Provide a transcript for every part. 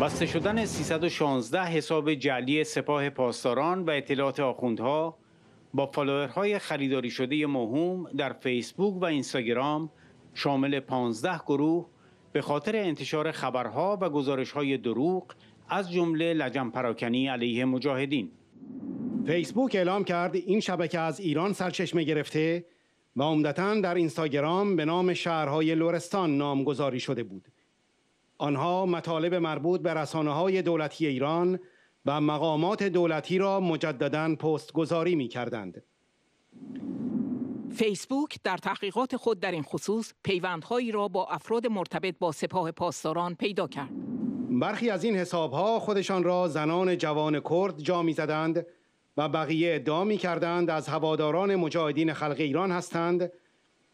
بسته شدن 316 حساب جعلی سپاه پاسداران و اطلاعات آخوندها با فالوورهای خریداری شده مهم در فیسبوک و اینستاگرام شامل 15 گروه به خاطر انتشار خبرها و گزارش‌های دروغ از جمله لجن پراکنی علیه مجاهدین فیسبوک اعلام کرد این شبکه از ایران سرچشمه گرفته و عمدتا در اینستاگرام به نام شهرهای لورستان نامگذاری شده بود آنها مطالب مربوط به رسانه های دولتی ایران و مقامات دولتی را مجددا پستگذاری می کردند. فیسبوک در تحقیقات خود در این خصوص پیوندهایی را با افراد مرتبط با سپاه پاسداران پیدا کرد. برخی از این حسابها خودشان را زنان جوان کرد جا می زدند و بقیه ادعا می کردند از هواداران مجاهدین خلق ایران هستند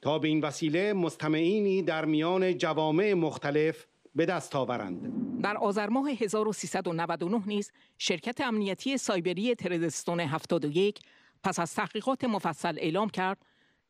تا به این وسیله مستمعینی در میان جوامع مختلف به دست آورند. در آذر ماه 1399 نیز شرکت امنیتی سایبری تردستون 71 پس از تحقیقات مفصل اعلام کرد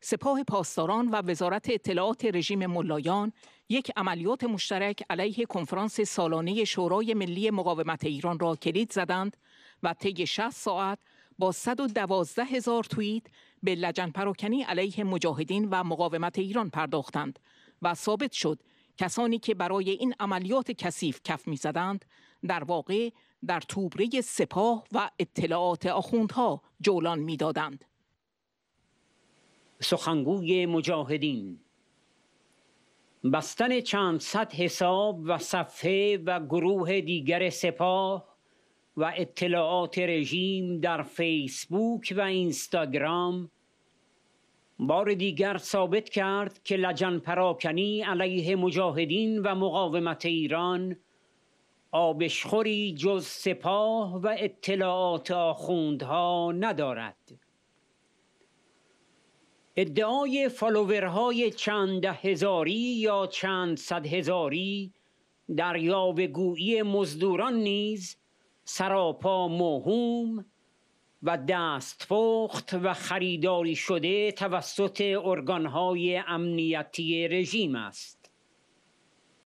سپاه پاسداران و وزارت اطلاعات رژیم ملایان یک عملیات مشترک علیه کنفرانس سالانه شورای ملی مقاومت ایران را کلید زدند و طی 60 ساعت با 112 هزار توییت به لجن پراکنی علیه مجاهدین و مقاومت ایران پرداختند و ثابت شد کسانی که برای این عملیات کثیف کف میزدند در واقع در توبره سپاه و اطلاعات آخوندها جولان میدادند سخنگوی مجاهدین بستن چند صد حساب و صفحه و گروه دیگر سپاه و اطلاعات رژیم در فیسبوک و اینستاگرام بار دیگر ثابت کرد که لجن پراکنی علیه مجاهدین و مقاومت ایران آبشخوری جز سپاه و اطلاعات آخوندها ندارد ادعای فالوورهای چند هزاری یا چند صد هزاری در یاوهگویی مزدوران نیز سراپا موهوم و دست فخت و خریداری شده توسط ارگانهای امنیتی رژیم است